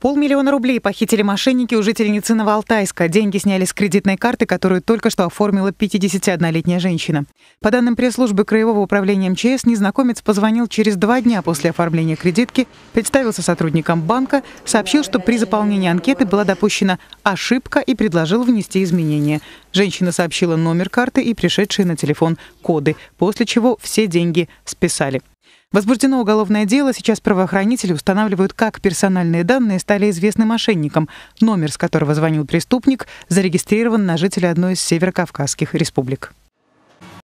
Полмиллиона рублей похитили мошенники у жительницы Новоалтайска. Деньги сняли с кредитной карты, которую только что оформила 51-летняя женщина. По данным пресс-службы Краевого управления МЧС, незнакомец позвонил через два дня после оформления кредитки, представился сотрудником банка, сообщил, что при заполнении анкеты была допущена ошибка и предложил внести изменения. Женщина сообщила номер карты и пришедшие на телефон коды, после чего все деньги списали. Возбуждено уголовное дело, сейчас правоохранители устанавливают, как персональные данные стали известны мошенникам, номер, с которого звонил преступник, зарегистрирован на жителя одной из северокавказских республик.